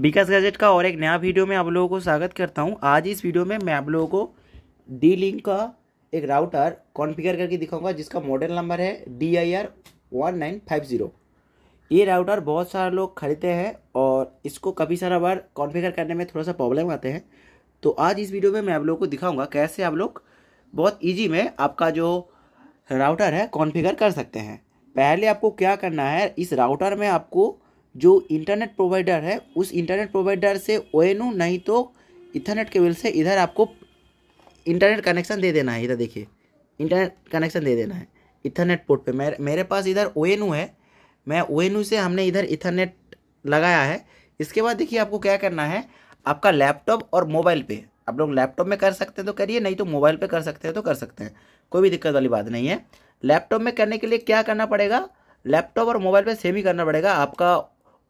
विकास gadget का और एक नया वीडियो में आप लोगों को स्वागत करता हूं आज इस वीडियो में मैं आप लोगों को डी लिंक का एक राउटर कॉन्फ़िगर करके दिखाऊंगा जिसका मॉडल नंबर है D I R one nine five zero ये राउटर बहुत सारे लोग खरीदते हैं और इसको कभी सारा बार कॉन्फ़िगर करने में थोड़ा सा प्रॉब्लम आते हैं तो आज इस वीडियो में मैं आप लोगों को दिखाऊँगा कैसे आप लोग बहुत ईजी में आपका जो राउटर है कॉन्फ़िगर कर सकते हैं पहले आपको क्या करना है इस राउटर में आपको जो इंटरनेट प्रोवाइडर है उस इंटरनेट प्रोवाइडर से ओ नहीं तो इथरनेट केबल से इधर आपको इंटरनेट कनेक्शन दे देना है इधर देखिए इंटरनेट कनेक्शन दे देना है इथरनेट पोर्ट पे मेरे मेरे पास इधर ओ है मैं ओ से हमने इधर इथरनेट लगाया है इसके बाद देखिए आपको क्या करना है आपका लैपटॉप और मोबाइल पे आप लोग लैपटॉप में कर सकते हैं तो करिए नहीं तो मोबाइल पे कर सकते हैं तो कर सकते हैं कोई भी दिक्कत वाली बात नहीं है लैपटॉप में करने के लिए क्या करना पड़ेगा लैपटॉप और मोबाइल पे सेम ही करना पड़ेगा आपका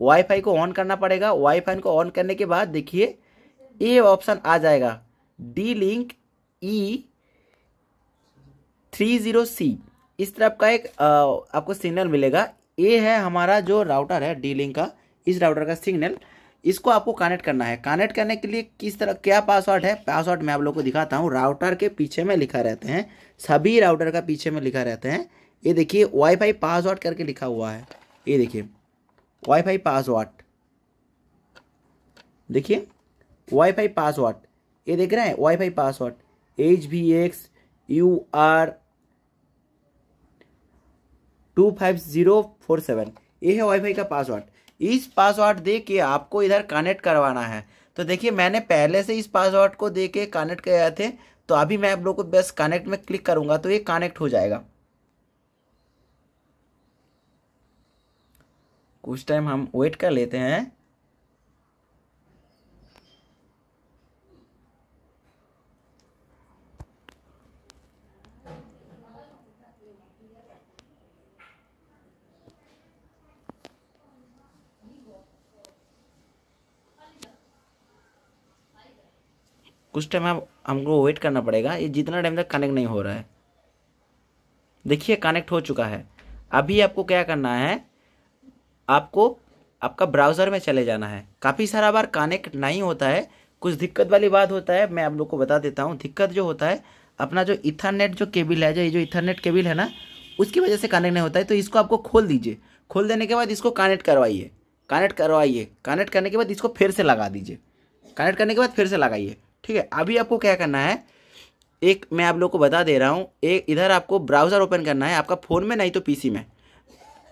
वाईफाई को ऑन करना पड़ेगा वाईफाई को ऑन करने के बाद देखिए ये ऑप्शन आ जाएगा D link E three zero C इस तरफ का एक आ, आपको सिग्नल मिलेगा ये है हमारा जो राउटर है डी लिंक का इस राउटर का सिग्नल इसको आपको कनेक्ट करना है कनेक्ट करने के लिए किस तरह क्या पासवर्ड है पासवर्ड मैं आप लोग को दिखाता हूँ राउटर के पीछे में लिखा रहते हैं सभी राउटर का पीछे में लिखा रहते हैं ये देखिए वाईफाई पासवर्ड करके लिखा हुआ है ये देखिए वाईफाई पासवर्ड देखिए वाईफाई पासवर्ड ये देख रहे हैं WiFi password H V X U R two five zero four seven ये है वाईफाई का पासवर्ड इस पासवर्ड दे के आपको इधर कनेक्ट करवाना है तो देखिए मैंने पहले से इस पासवर्ड को दे के कनेक्ट किया थे तो अभी मैं आप लोग को बस कनेक्ट में क्लिक करूँगा तो ये कनेक्ट हो जाएगा कुछ टाइम हम वेट कर लेते हैं कुछ टाइम हम हमको वेट करना पड़ेगा ये जितना टाइम तक कनेक्ट नहीं हो रहा है देखिए कनेक्ट हो चुका है अभी आपको क्या करना है आपको आपका ब्राउज़र में चले जाना है काफ़ी सारा बार कनेक्ट नहीं होता है कुछ दिक्कत वाली बात होता है मैं आप लोग को बता देता हूँ दिक्कत जो होता है अपना जो इथरनेट जो केबल है जो ये जो इथरनेट केबल है ना उसकी वजह से कनेक्ट नहीं होता है तो इसको आपको खोल दीजिए खोल देने के बाद इसको कनेक्ट करवाइए कनेक्ट करवाइए कनेक्ट करने के बाद इसको फिर से लगा दीजिए कनेक्ट करने के बाद फिर से लगाइए ठीक है अभी आपको क्या करना है एक मैं आप लोग को बता दे रहा हूँ एक इधर आपको ब्राउज़र ओपन करना है आपका फ़ोन में नहीं तो सी में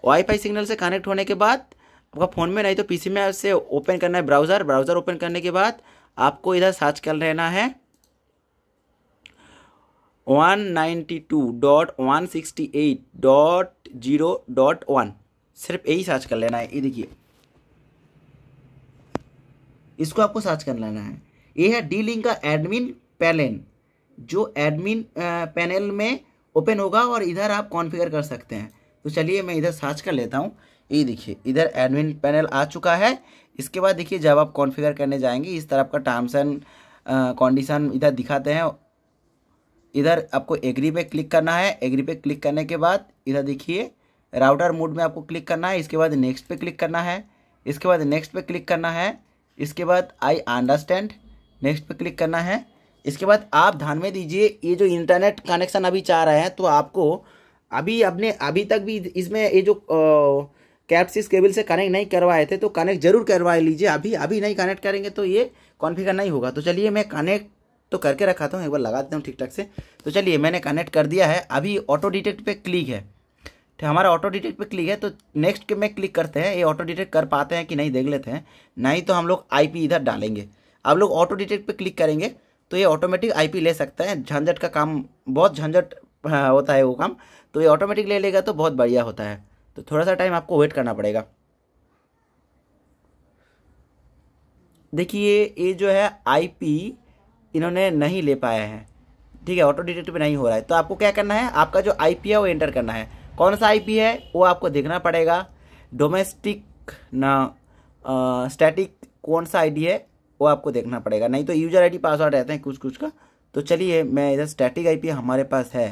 वाईफाई सिग्नल से कनेक्ट होने के बाद आपका फ़ोन में नहीं तो पीसी में से ओपन करना है ब्राउज़र ब्राउज़र ओपन करने के बाद आपको इधर सर्च कर लेना है one ninety two dot one sixty eight dot zero dot one सिर्फ यही सर्च कर लेना है ये देखिए इसको आपको सर्च कर लेना है ये है डी लिंक का एडमिन पैलेन जो एडमिन पैनल में ओपन होगा और इधर आप कॉन्फ़िगर कर सकते हैं तो चलिए मैं इधर सर्च कर लेता हूँ ये देखिए इधर एडमिन पैनल आ चुका है इसके बाद देखिए जब आप कॉन्फ़िगर करने जाएंगे इस तरह आपका टर्म्स एंड कंडीशन इधर दिखाते हैं इधर आपको एग्री पे क्लिक करना है एग्री पे क्लिक करने के बाद इधर देखिए राउटर मोड में आपको क्लिक करना है इसके बाद नेक्स्ट पे क्लिक करना है इसके बाद नेक्स्ट पे क्लिक करना है इसके बाद आई अंडरस्टैंड नेक्स्ट पे क्लिक करना है इसके बाद आप ध्यान में दीजिए ये जो इंटरनेट कनेक्शन अभी चाह रहे हैं तो आपको अभी अपने अभी तक भी इसमें ये जो कैप्सिस केबल से कनेक्ट नहीं करवाए थे तो कनेक्ट जरूर करवा लीजिए अभी अभी नहीं कनेक्ट करेंगे तो ये कॉन्फ़िगर नहीं होगा तो चलिए मैं कनेक्ट तो करके रखाता हूँ एक बार लगा देता हूँ ठीक ठाक से तो चलिए मैंने कनेक्ट कर दिया है अभी ऑटो डिटेक्ट पे क्लिक है तो हमारा ऑटो डिटेक्ट पे क्लिक है तो नेक्स्ट के में क्लिक करते हैं ये ऑटो डिटेक्ट कर पाते हैं कि नहीं देख लेते हैं नहीं तो हम लोग आई इधर डालेंगे अब लोग ऑटो डिटेक्ट पर क्लिक करेंगे तो ये ऑटोमेटिक आई ले सकता है झंझट का काम बहुत झंझट हाँ, होता है वो काम तो ये ऑटोमेटिक ले लेगा तो बहुत बढ़िया होता है तो थोड़ा सा टाइम आपको वेट करना पड़ेगा देखिए ये जो है आईपी इन्होंने नहीं ले पाए हैं ठीक है ऑटो डिटेक्ट भी नहीं हो रहा है तो आपको क्या करना है आपका जो आईपी है वो एंटर करना है कौन सा आईपी है वो आपको देखना पड़ेगा डोमेस्टिक ना स्टैटिक कौन सा आईडी है वो आपको देखना पड़ेगा नहीं तो यूजर आईडी पासवर्ड रहते हैं कुछ कुछ का तो चलिए मैं इधर स्टैटिक आईपी हमारे पास है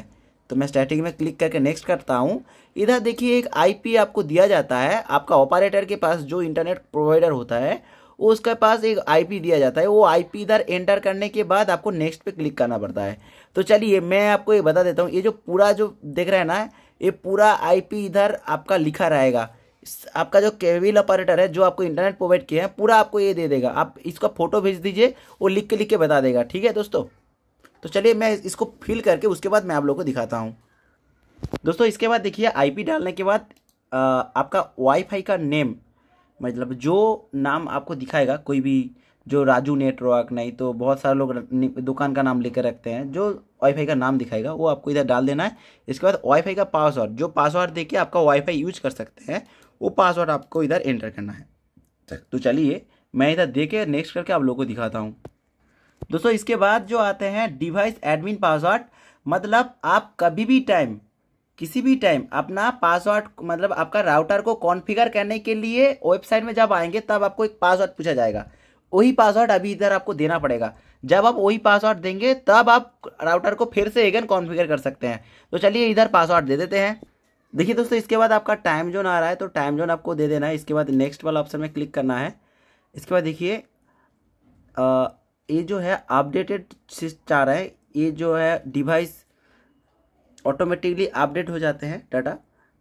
तो मैं स्टैटिक में क्लिक करके नेक्स्ट करता हूँ इधर देखिए एक आईपी आपको दिया जाता है आपका ऑपरेटर के पास जो इंटरनेट प्रोवाइडर होता है उसके पास एक आईपी दिया जाता है वो आईपी इधर एंटर करने के बाद आपको नेक्स्ट पे क्लिक करना पड़ता है तो चलिए मैं आपको ये बता देता हूँ ये जो पूरा जो देख रहे हैं ना ये पूरा आई इधर आपका लिखा रहेगा आपका जो केविल ऑपरेटर है जो आपको इंटरनेट प्रोवाइड किया है पूरा आपको ये दे देगा आप इसका फोटो भेज दीजिए वो लिख के लिख के बता देगा ठीक है दोस्तों तो चलिए मैं इसको फिल करके उसके बाद मैं आप लोग को दिखाता हूँ दोस्तों इसके बाद देखिए आईपी डालने के बाद आ, आपका वाईफाई का नेम मतलब जो नाम आपको दिखाएगा कोई भी जो राजू नेटवर्क नहीं तो बहुत सारे लोग दुकान का नाम लेकर रखते हैं जो वाईफाई का नाम दिखाएगा वो आपको इधर डाल देना है इसके बाद वाईफाई का पासवर्ड जो पासवर्ड देके आपका वाईफाई यूज कर सकते हैं वो पासवर्ड आपको इधर एंटर करना है तो चलिए मैं इधर दे के नेक्स्ट करके आप लोगों को दिखाता हूँ दोस्तों इसके बाद जो आते हैं डिवाइस एडमिन पासवर्ड मतलब आप कभी भी टाइम किसी भी टाइम अपना पासवर्ड मतलब आपका राउटर को कॉन्फ़िगर करने के लिए वेबसाइट में जब आएंगे तब आपको एक पासवर्ड पूछा जाएगा वही पासवर्ड अभी इधर आपको देना पड़ेगा जब आप वही पासवर्ड देंगे तब आप राउटर को फिर से अगेन कॉन्फ़िगर कर सकते हैं तो चलिए इधर पासवर्ड दे देते हैं देखिए दोस्तों इसके बाद आपका टाइम जोन आ रहा है तो टाइम जोन आपको दे देना है इसके बाद नेक्स्ट वाला ऑप्शन में क्लिक करना है इसके बाद देखिए ये जो है अपडेटेड चाह रहा है ये जो है डिवाइस ऑटोमेटिकली अपडेट हो जाते हैं डाटा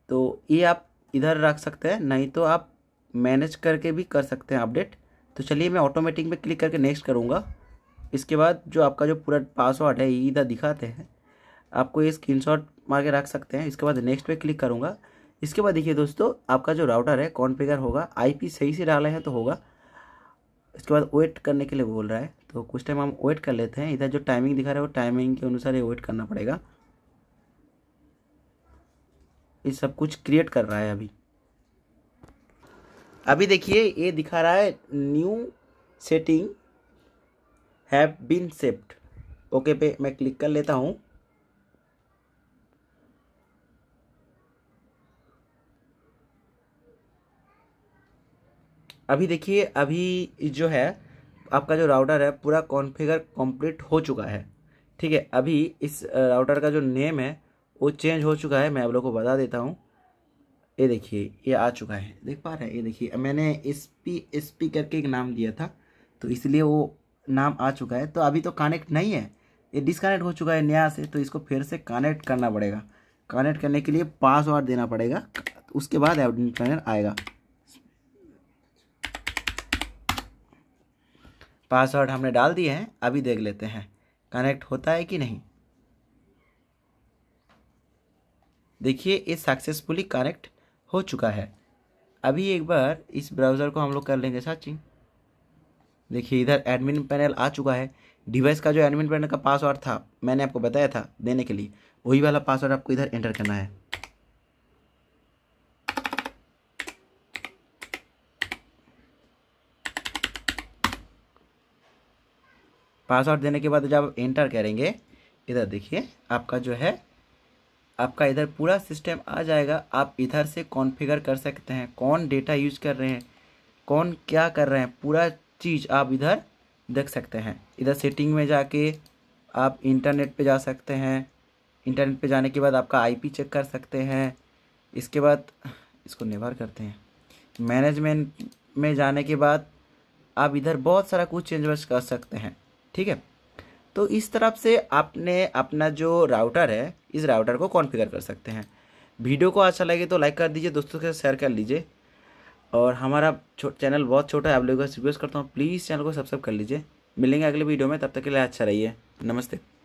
तो ये आप इधर रख सकते हैं नहीं तो आप मैनेज करके भी कर सकते हैं अपडेट तो चलिए मैं ऑटोमेटिक में क्लिक करके नेक्स्ट करूँगा इसके बाद जो आपका जो पूरा पासवर्ड है ये इधर दिखाते हैं आपको ये स्क्रीन शॉट मार के रख सकते हैं इसके बाद नेक्स्ट पे क्लिक करूँगा इसके बाद देखिए दोस्तों आपका जो राउटर है कॉन्फ़िगर होगा आईपी सही से डाले हैं तो होगा इसके बाद वेट करने के लिए बोल रहा है तो कुछ टाइम हम वेट कर लेते हैं इधर जो टाइमिंग दिखा रहा है वो टाइमिंग के अनुसार ये वेट करना पड़ेगा ये सब कुछ क्रिएट कर रहा है अभी अभी देखिए ये दिखा रहा है new setting have been saved okay पे मैं क्लिक कर लेता हूँ अभी देखिए अभी जो है आपका जो राउटर है पूरा कॉन्फ़िगर कंप्लीट हो चुका है ठीक है अभी इस राउटर का जो नेम है वो चेंज हो चुका है मैं आप लोगों को बता देता हूँ ये देखिए ये आ चुका है देख पा रहे हैं ये देखिए मैंने एस पी एस पी करके एक नाम दिया था तो इसलिए वो नाम आ चुका है तो अभी तो कनेक्ट नहीं है ये डिसकनेक्ट हो चुका है नया से तो इसको फिर से कनेक्ट करना पड़ेगा कनेक्ट करने के लिए पासवर्ड देना पड़ेगा उसके बाद एवडेंट आएगा पासवर्ड हमने डाल दिए हैं अभी देख लेते हैं कनेक्ट होता है कि नहीं देखिए ये सक्सेसफुली कनेक्ट हो चुका है अभी एक बार इस ब्राउज़र को हम लोग कर लेंगे सर्चिंग देखिए इधर एडमिन पैनल आ चुका है डिवाइस का जो एडमिन पैनल का पासवर्ड था मैंने आपको बताया था देने के लिए वही वाला पासवर्ड आपको इधर एंटर करना है पासवर्ड देने के बाद जब आप एंटर करेंगे इधर देखिए आपका जो है आपका इधर पूरा सिस्टम आ जाएगा आप इधर से कॉन्फ़िगर कर सकते हैं कौन डेटा यूज कर रहे हैं कौन क्या कर रहे हैं पूरा चीज़ आप इधर देख सकते हैं इधर सेटिंग में जाके आप इंटरनेट पे जा सकते हैं इंटरनेट पे जाने के बाद आपका आईपी चेक कर सकते हैं इसके बाद इसको निर्भर करते हैं मैनेजमेंट में जाने के बाद आप इधर बहुत सारा कुछ चेंज कर सकते हैं ठीक है तो इस तरफ से आपने अपना जो राउटर है इस राउटर को कॉन्फ़िगर कर सकते हैं वीडियो को अच्छा लगे तो लाइक कर दीजिए दोस्तों के साथ शेयर कर लीजिए और हमारा चैनल बहुत छोटा है आप लोगों से रिक्वेस्ट करता हूँ प्लीज़ चैनल को सब्सक्राइब कर लीजिए मिलेंगे अगले वीडियो में तब तक के लिए अच्छा रहिए नमस्ते